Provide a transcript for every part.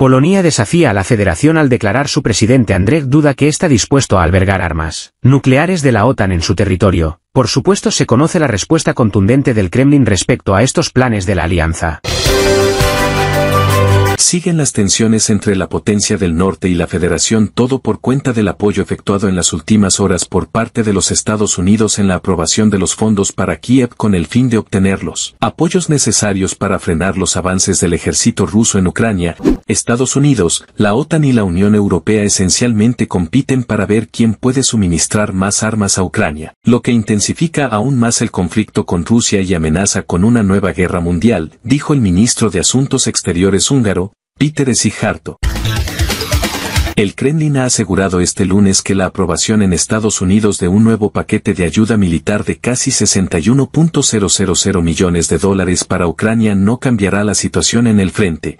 Polonia desafía a la federación al declarar su presidente Andrzej Duda que está dispuesto a albergar armas nucleares de la OTAN en su territorio. Por supuesto se conoce la respuesta contundente del Kremlin respecto a estos planes de la alianza. Siguen las tensiones entre la potencia del norte y la federación todo por cuenta del apoyo efectuado en las últimas horas por parte de los Estados Unidos en la aprobación de los fondos para Kiev con el fin de obtenerlos apoyos necesarios para frenar los avances del ejército ruso en Ucrania. Estados Unidos, la OTAN y la Unión Europea esencialmente compiten para ver quién puede suministrar más armas a Ucrania, lo que intensifica aún más el conflicto con Rusia y amenaza con una nueva guerra mundial, dijo el ministro de Asuntos Exteriores húngaro, Peter Harto. El Kremlin ha asegurado este lunes que la aprobación en Estados Unidos de un nuevo paquete de ayuda militar de casi 61.000 millones de dólares para Ucrania no cambiará la situación en el frente.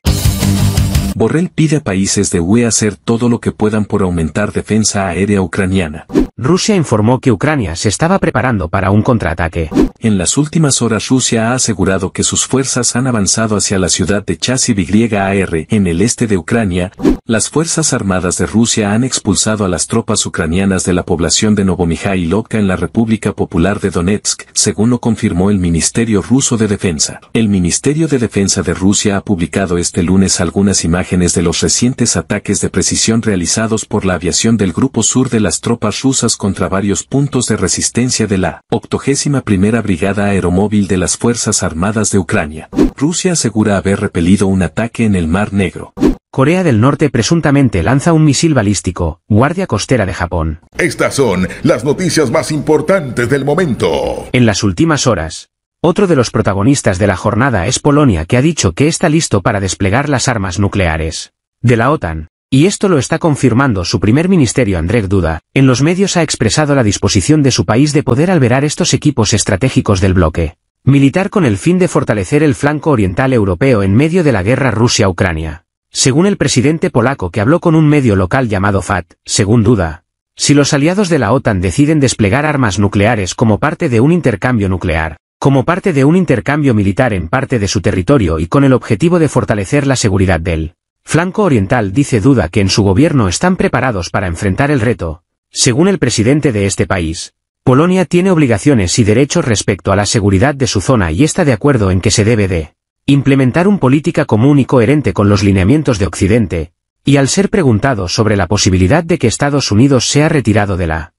Borrell pide a países de UE hacer todo lo que puedan por aumentar defensa aérea ucraniana. Rusia informó que Ucrania se estaba preparando para un contraataque. En las últimas horas Rusia ha asegurado que sus fuerzas han avanzado hacia la ciudad de Chasiv-YAR en el este de Ucrania. Las Fuerzas Armadas de Rusia han expulsado a las tropas ucranianas de la población de Novomijailovka en la República Popular de Donetsk, según lo confirmó el Ministerio Ruso de Defensa. El Ministerio de Defensa de Rusia ha publicado este lunes algunas imágenes de los recientes ataques de precisión realizados por la aviación del Grupo Sur de las tropas rusas contra varios puntos de resistencia de la 81 Brigada Aeromóvil de las Fuerzas Armadas de Ucrania. Rusia asegura haber repelido un ataque en el Mar Negro. Corea del Norte presuntamente lanza un misil balístico, Guardia Costera de Japón. Estas son las noticias más importantes del momento. En las últimas horas, otro de los protagonistas de la jornada es Polonia que ha dicho que está listo para desplegar las armas nucleares de la OTAN, y esto lo está confirmando su primer ministerio Andrzej Duda, en los medios ha expresado la disposición de su país de poder alberar estos equipos estratégicos del bloque militar con el fin de fortalecer el flanco oriental europeo en medio de la guerra Rusia-Ucrania. Según el presidente polaco que habló con un medio local llamado FAT, según Duda, si los aliados de la OTAN deciden desplegar armas nucleares como parte de un intercambio nuclear, como parte de un intercambio militar en parte de su territorio y con el objetivo de fortalecer la seguridad del flanco oriental dice duda que en su gobierno están preparados para enfrentar el reto. Según el presidente de este país, Polonia tiene obligaciones y derechos respecto a la seguridad de su zona y está de acuerdo en que se debe de implementar un política común y coherente con los lineamientos de Occidente, y al ser preguntado sobre la posibilidad de que Estados Unidos sea retirado de la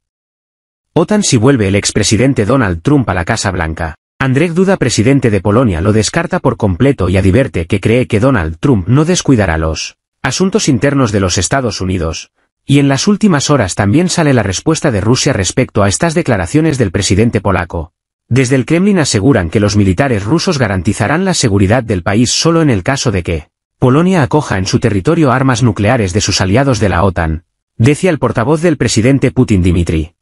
OTAN si vuelve el expresidente Donald Trump a la Casa Blanca. Andrzej Duda presidente de Polonia lo descarta por completo y advierte que cree que Donald Trump no descuidará los asuntos internos de los Estados Unidos. Y en las últimas horas también sale la respuesta de Rusia respecto a estas declaraciones del presidente polaco. Desde el Kremlin aseguran que los militares rusos garantizarán la seguridad del país solo en el caso de que Polonia acoja en su territorio armas nucleares de sus aliados de la OTAN, decía el portavoz del presidente Putin Dmitry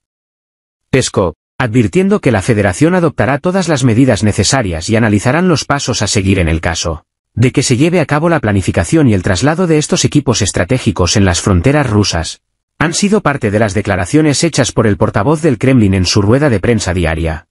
Peskov advirtiendo que la Federación adoptará todas las medidas necesarias y analizarán los pasos a seguir en el caso de que se lleve a cabo la planificación y el traslado de estos equipos estratégicos en las fronteras rusas, han sido parte de las declaraciones hechas por el portavoz del Kremlin en su rueda de prensa diaria.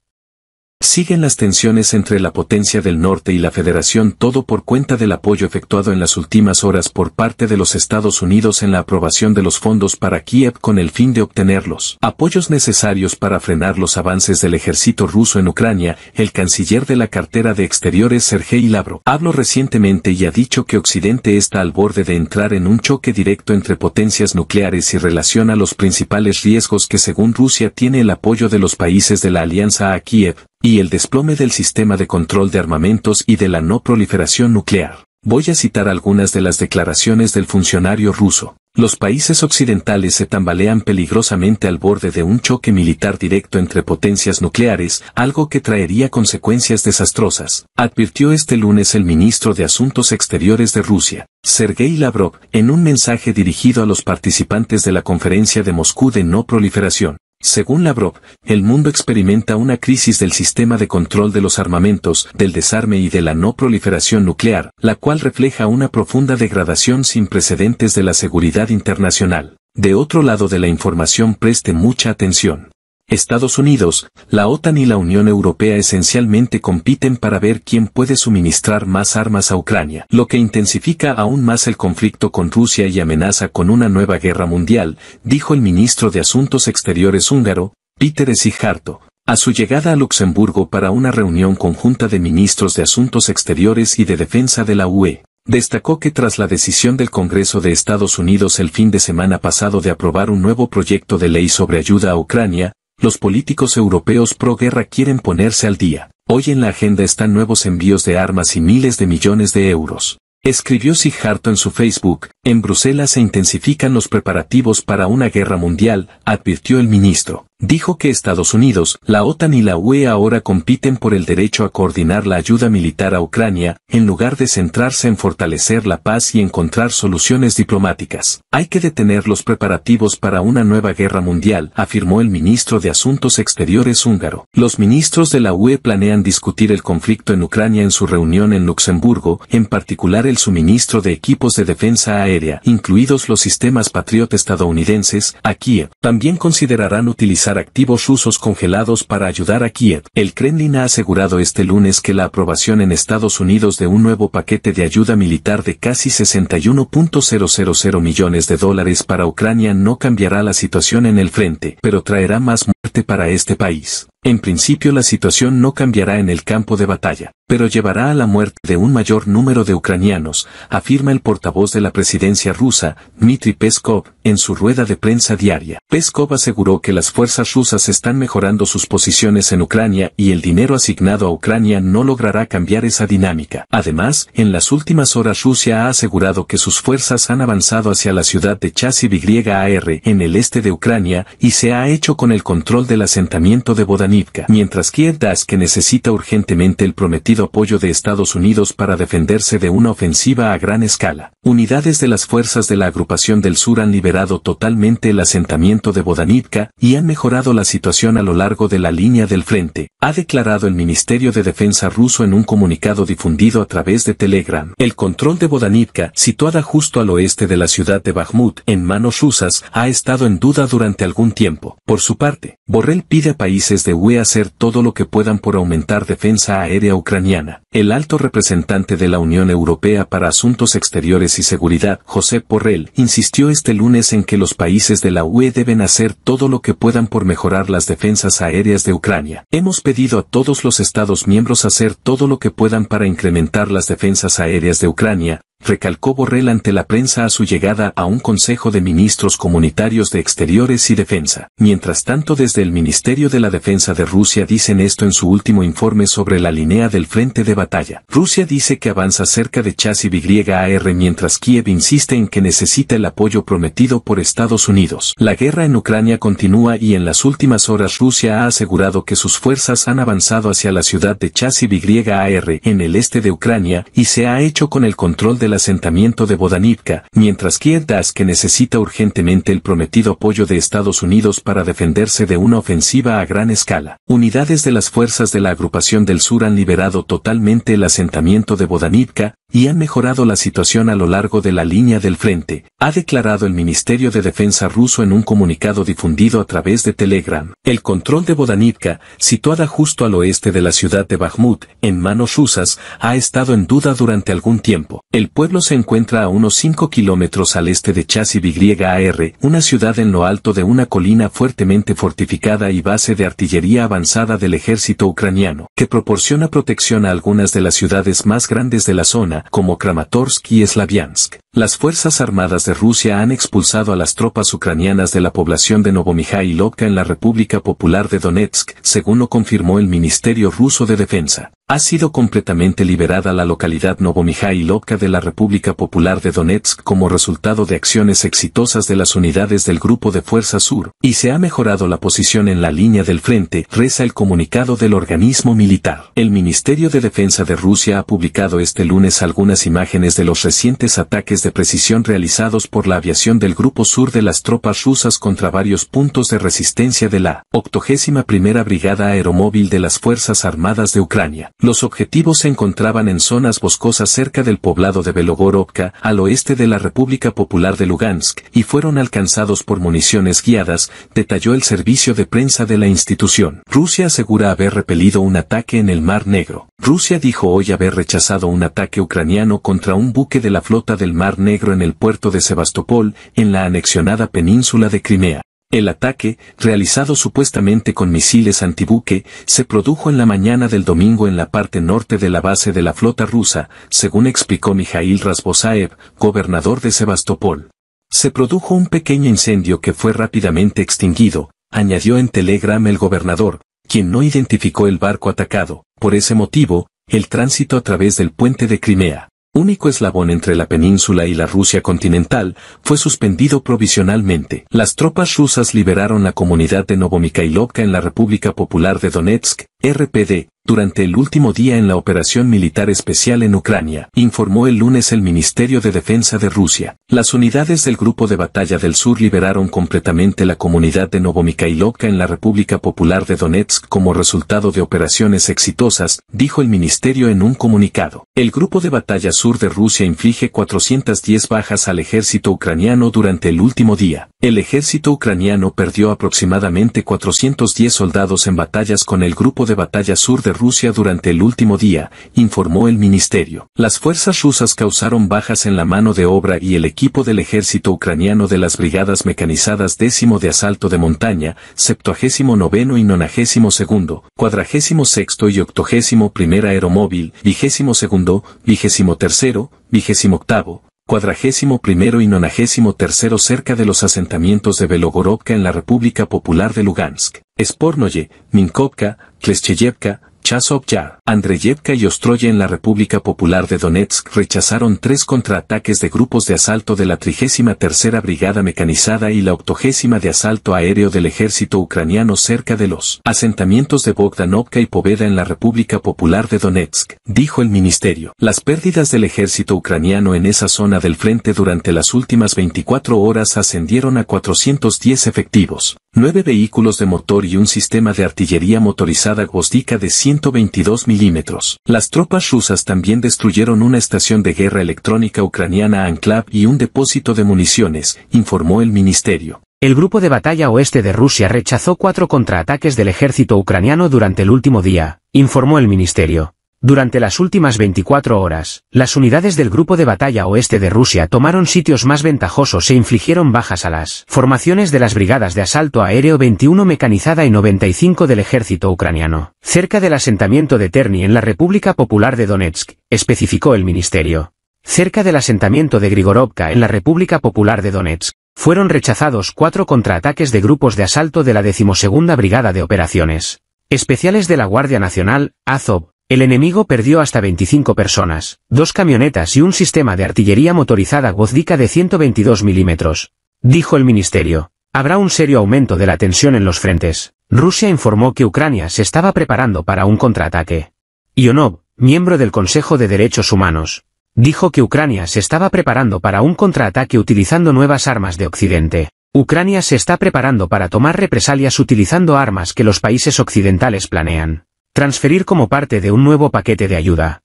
Siguen las tensiones entre la potencia del norte y la federación todo por cuenta del apoyo efectuado en las últimas horas por parte de los Estados Unidos en la aprobación de los fondos para Kiev con el fin de obtenerlos. apoyos necesarios para frenar los avances del ejército ruso en Ucrania, el canciller de la cartera de exteriores Sergei Labro, habló recientemente y ha dicho que Occidente está al borde de entrar en un choque directo entre potencias nucleares y relaciona los principales riesgos que según Rusia tiene el apoyo de los países de la alianza a Kiev, y el desplome del sistema de control de armamentos y de la no proliferación nuclear. Voy a citar algunas de las declaraciones del funcionario ruso. Los países occidentales se tambalean peligrosamente al borde de un choque militar directo entre potencias nucleares, algo que traería consecuencias desastrosas, advirtió este lunes el ministro de Asuntos Exteriores de Rusia, Sergei Lavrov, en un mensaje dirigido a los participantes de la conferencia de Moscú de no proliferación. Según Lavrov, el mundo experimenta una crisis del sistema de control de los armamentos, del desarme y de la no proliferación nuclear, la cual refleja una profunda degradación sin precedentes de la seguridad internacional. De otro lado de la información preste mucha atención. Estados Unidos, la OTAN y la Unión Europea esencialmente compiten para ver quién puede suministrar más armas a Ucrania, lo que intensifica aún más el conflicto con Rusia y amenaza con una nueva guerra mundial, dijo el ministro de Asuntos Exteriores húngaro, Peter Sijarto, a su llegada a Luxemburgo para una reunión conjunta de ministros de Asuntos Exteriores y de Defensa de la UE, destacó que tras la decisión del Congreso de Estados Unidos el fin de semana pasado de aprobar un nuevo proyecto de ley sobre ayuda a Ucrania, los políticos europeos pro guerra quieren ponerse al día. Hoy en la agenda están nuevos envíos de armas y miles de millones de euros. Escribió Sijarto en su Facebook, en Bruselas se intensifican los preparativos para una guerra mundial, advirtió el ministro. Dijo que Estados Unidos, la OTAN y la UE ahora compiten por el derecho a coordinar la ayuda militar a Ucrania, en lugar de centrarse en fortalecer la paz y encontrar soluciones diplomáticas. Hay que detener los preparativos para una nueva guerra mundial, afirmó el ministro de Asuntos Exteriores húngaro. Los ministros de la UE planean discutir el conflicto en Ucrania en su reunión en Luxemburgo, en particular el suministro de equipos de defensa aérea, incluidos los sistemas Patriot estadounidenses, aquí, También considerarán utilizar activos rusos congelados para ayudar a Kiev. El Kremlin ha asegurado este lunes que la aprobación en Estados Unidos de un nuevo paquete de ayuda militar de casi 61.000 millones de dólares para Ucrania no cambiará la situación en el frente, pero traerá más muerte para este país. En principio la situación no cambiará en el campo de batalla, pero llevará a la muerte de un mayor número de ucranianos, afirma el portavoz de la presidencia rusa, Dmitry Peskov, en su rueda de prensa diaria. Peskov aseguró que las fuerzas rusas están mejorando sus posiciones en Ucrania y el dinero asignado a Ucrania no logrará cambiar esa dinámica. Además, en las últimas horas Rusia ha asegurado que sus fuerzas han avanzado hacia la ciudad de Chasiv YAR en el este de Ucrania y se ha hecho con el control del asentamiento de Bodaní mientras mientras Kiev que necesita urgentemente el prometido apoyo de Estados Unidos para defenderse de una ofensiva a gran escala. Unidades de las fuerzas de la agrupación del sur han liberado totalmente el asentamiento de Bodanivka y han mejorado la situación a lo largo de la línea del frente, ha declarado el Ministerio de Defensa ruso en un comunicado difundido a través de Telegram. El control de Bodanivka, situada justo al oeste de la ciudad de Bakhmut, en manos rusas, ha estado en duda durante algún tiempo. Por su parte, Borrell pide a países de UE hacer todo lo que puedan por aumentar defensa aérea ucraniana. El alto representante de la Unión Europea para Asuntos Exteriores y Seguridad, José Porrell, insistió este lunes en que los países de la UE deben hacer todo lo que puedan por mejorar las defensas aéreas de Ucrania. Hemos pedido a todos los Estados miembros hacer todo lo que puedan para incrementar las defensas aéreas de Ucrania, recalcó Borrell ante la prensa a su llegada a un Consejo de Ministros Comunitarios de Exteriores y Defensa. Mientras tanto desde el Ministerio de la Defensa de Rusia dicen esto en su último informe sobre la línea del frente de batalla. Rusia dice que avanza cerca de Chasiv-AR mientras Kiev insiste en que necesita el apoyo prometido por Estados Unidos. La guerra en Ucrania continúa y en las últimas horas Rusia ha asegurado que sus fuerzas han avanzado hacia la ciudad de Chasiv-AR en el este de Ucrania y se ha hecho con el control de el asentamiento de Bodanivka, mientras Kiev que necesita urgentemente el prometido apoyo de Estados Unidos para defenderse de una ofensiva a gran escala. Unidades de las fuerzas de la agrupación del sur han liberado totalmente el asentamiento de Bodanivka, y han mejorado la situación a lo largo de la línea del frente, ha declarado el Ministerio de Defensa ruso en un comunicado difundido a través de Telegram. El control de Bodanivka, situada justo al oeste de la ciudad de Bakhmut, en manos rusas, ha estado en duda durante algún tiempo. El pueblo se encuentra a unos 5 kilómetros al este de Chasiv Yar, una ciudad en lo alto de una colina fuertemente fortificada y base de artillería avanzada del ejército ucraniano, que proporciona protección a algunas de las ciudades más grandes de la zona, como Kramatorsk y Slaviansk. Las Fuerzas Armadas de Rusia han expulsado a las tropas ucranianas de la población de Novomijailovka en la República Popular de Donetsk, según lo confirmó el Ministerio Ruso de Defensa. Ha sido completamente liberada la localidad Novomijailovka de la República Popular de Donetsk como resultado de acciones exitosas de las unidades del Grupo de Fuerza Sur, y se ha mejorado la posición en la línea del frente, reza el comunicado del organismo militar. El Ministerio de Defensa de Rusia ha publicado este lunes algunas imágenes de los recientes ataques de precisión realizados por la aviación del Grupo Sur de las tropas rusas contra varios puntos de resistencia de la 81 Brigada Aeromóvil de las Fuerzas Armadas de Ucrania. Los objetivos se encontraban en zonas boscosas cerca del poblado de Belogorovka, al oeste de la República Popular de Lugansk, y fueron alcanzados por municiones guiadas, detalló el servicio de prensa de la institución. Rusia asegura haber repelido un ataque en el Mar Negro. Rusia dijo hoy haber rechazado un ataque ucraniano contra un buque de la flota del Mar Negro en el puerto de Sebastopol, en la anexionada península de Crimea. El ataque, realizado supuestamente con misiles antibuque, se produjo en la mañana del domingo en la parte norte de la base de la flota rusa, según explicó Mijail Rasbosaev, gobernador de Sebastopol. Se produjo un pequeño incendio que fue rápidamente extinguido, añadió en Telegram el gobernador, quien no identificó el barco atacado. Por ese motivo, el tránsito a través del puente de Crimea único eslabón entre la península y la Rusia continental, fue suspendido provisionalmente. Las tropas rusas liberaron la comunidad de Novomikhailovka en la República Popular de Donetsk, RPD, durante el último día en la operación militar especial en Ucrania, informó el lunes el Ministerio de Defensa de Rusia. Las unidades del Grupo de Batalla del Sur liberaron completamente la comunidad de Novomikhailovka en la República Popular de Donetsk como resultado de operaciones exitosas, dijo el ministerio en un comunicado. El Grupo de Batalla Sur de Rusia inflige 410 bajas al ejército ucraniano durante el último día. El ejército ucraniano perdió aproximadamente 410 soldados en batallas con el Grupo de Batalla Sur de Rusia durante el último día, informó el ministerio. Las fuerzas rusas causaron bajas en la mano de obra y el equipo del ejército ucraniano de las brigadas mecanizadas décimo de asalto de montaña, septuagésimo noveno y nonagésimo segundo, cuadragésimo sexto y octogésimo primera aeromóvil, vigésimo segundo, vigésimo tercero, vigésimo octavo, cuadragésimo primero y nonagésimo tercero cerca de los asentamientos de Belogorovka en la República Popular de Lugansk, Spornoye, Minkovka, Klescheyevka, Chazov Ya, Andreyevka y Ostroye en la República Popular de Donetsk rechazaron tres contraataques de grupos de asalto de la 33 Brigada Mecanizada y la 80 de Asalto Aéreo del Ejército Ucraniano cerca de los asentamientos de Bogdanovka y Poveda en la República Popular de Donetsk, dijo el ministerio. Las pérdidas del ejército ucraniano en esa zona del frente durante las últimas 24 horas ascendieron a 410 efectivos, nueve vehículos de motor y un sistema de artillería motorizada Gvozdica de 100 122 milímetros. Las tropas rusas también destruyeron una estación de guerra electrónica ucraniana Anklav y un depósito de municiones, informó el ministerio. El grupo de batalla oeste de Rusia rechazó cuatro contraataques del ejército ucraniano durante el último día, informó el ministerio. Durante las últimas 24 horas, las unidades del Grupo de Batalla Oeste de Rusia tomaron sitios más ventajosos e infligieron bajas a las formaciones de las Brigadas de Asalto Aéreo 21 Mecanizada y 95 del Ejército Ucraniano, cerca del asentamiento de Terni en la República Popular de Donetsk, especificó el ministerio. Cerca del asentamiento de Grigorovka en la República Popular de Donetsk, fueron rechazados cuatro contraataques de grupos de asalto de la decimosegunda Brigada de Operaciones Especiales de la Guardia Nacional, Azov, el enemigo perdió hasta 25 personas, dos camionetas y un sistema de artillería motorizada Gozdica de 122 milímetros. Dijo el ministerio. Habrá un serio aumento de la tensión en los frentes. Rusia informó que Ucrania se estaba preparando para un contraataque. Ionov, miembro del Consejo de Derechos Humanos, dijo que Ucrania se estaba preparando para un contraataque utilizando nuevas armas de Occidente. Ucrania se está preparando para tomar represalias utilizando armas que los países occidentales planean transferir como parte de un nuevo paquete de ayuda.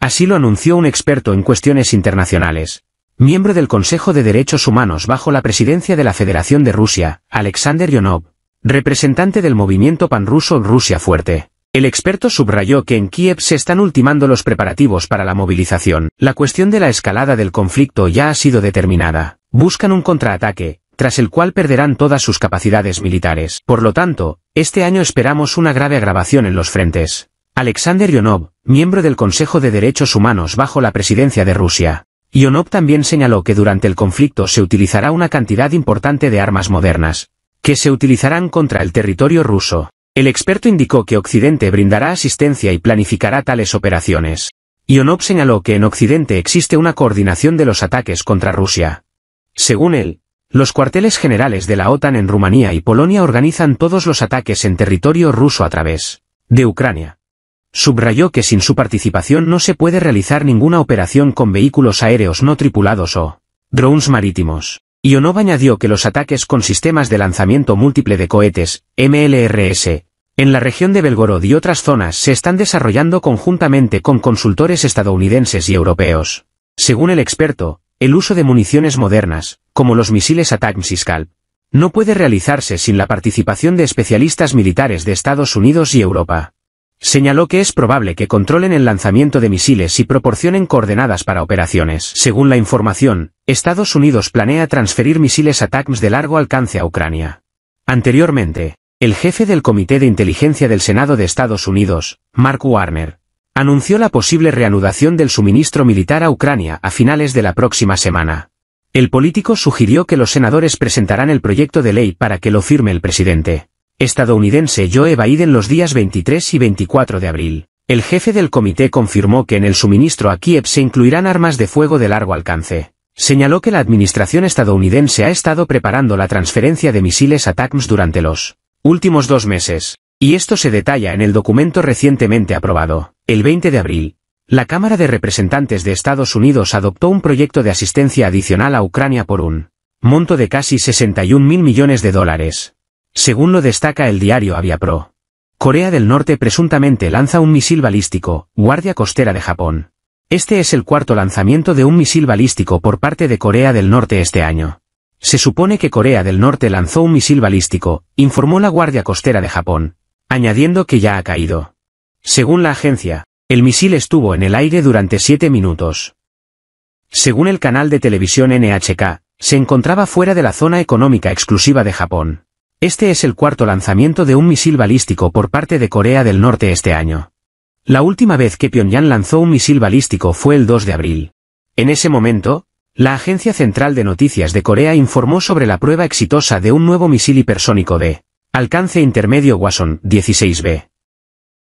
Así lo anunció un experto en cuestiones internacionales, miembro del Consejo de Derechos Humanos bajo la presidencia de la Federación de Rusia, Alexander Yonov, representante del movimiento panruso Rusia Fuerte. El experto subrayó que en Kiev se están ultimando los preparativos para la movilización. La cuestión de la escalada del conflicto ya ha sido determinada. Buscan un contraataque, tras el cual perderán todas sus capacidades militares. Por lo tanto, este año esperamos una grave agravación en los frentes. Alexander Yonov, miembro del Consejo de Derechos Humanos bajo la presidencia de Rusia. Yonov también señaló que durante el conflicto se utilizará una cantidad importante de armas modernas, que se utilizarán contra el territorio ruso. El experto indicó que Occidente brindará asistencia y planificará tales operaciones. Yonov señaló que en Occidente existe una coordinación de los ataques contra Rusia. Según él, los cuarteles generales de la OTAN en Rumanía y Polonia organizan todos los ataques en territorio ruso a través de Ucrania. Subrayó que sin su participación no se puede realizar ninguna operación con vehículos aéreos no tripulados o drones marítimos. Ionov añadió que los ataques con sistemas de lanzamiento múltiple de cohetes, MLRS, en la región de Belgorod y otras zonas se están desarrollando conjuntamente con consultores estadounidenses y europeos. Según el experto, el uso de municiones modernas, como los misiles ATACMS y no puede realizarse sin la participación de especialistas militares de Estados Unidos y Europa. Señaló que es probable que controlen el lanzamiento de misiles y proporcionen coordenadas para operaciones. Según la información, Estados Unidos planea transferir misiles ATACMS de largo alcance a Ucrania. Anteriormente, el jefe del Comité de Inteligencia del Senado de Estados Unidos, Mark Warner, anunció la posible reanudación del suministro militar a Ucrania a finales de la próxima semana. El político sugirió que los senadores presentarán el proyecto de ley para que lo firme el presidente estadounidense Joe Biden los días 23 y 24 de abril. El jefe del comité confirmó que en el suministro a Kiev se incluirán armas de fuego de largo alcance. Señaló que la administración estadounidense ha estado preparando la transferencia de misiles a TACMS durante los últimos dos meses, y esto se detalla en el documento recientemente aprobado, el 20 de abril, la Cámara de Representantes de Estados Unidos adoptó un proyecto de asistencia adicional a Ucrania por un monto de casi 61 mil millones de dólares. Según lo destaca el diario Aviapro. Corea del Norte presuntamente lanza un misil balístico, Guardia Costera de Japón. Este es el cuarto lanzamiento de un misil balístico por parte de Corea del Norte este año. Se supone que Corea del Norte lanzó un misil balístico, informó la Guardia Costera de Japón, añadiendo que ya ha caído. Según la agencia, el misil estuvo en el aire durante siete minutos. Según el canal de televisión NHK, se encontraba fuera de la zona económica exclusiva de Japón. Este es el cuarto lanzamiento de un misil balístico por parte de Corea del Norte este año. La última vez que Pyongyang lanzó un misil balístico fue el 2 de abril. En ese momento, la Agencia Central de Noticias de Corea informó sobre la prueba exitosa de un nuevo misil hipersónico de alcance intermedio Wason 16B.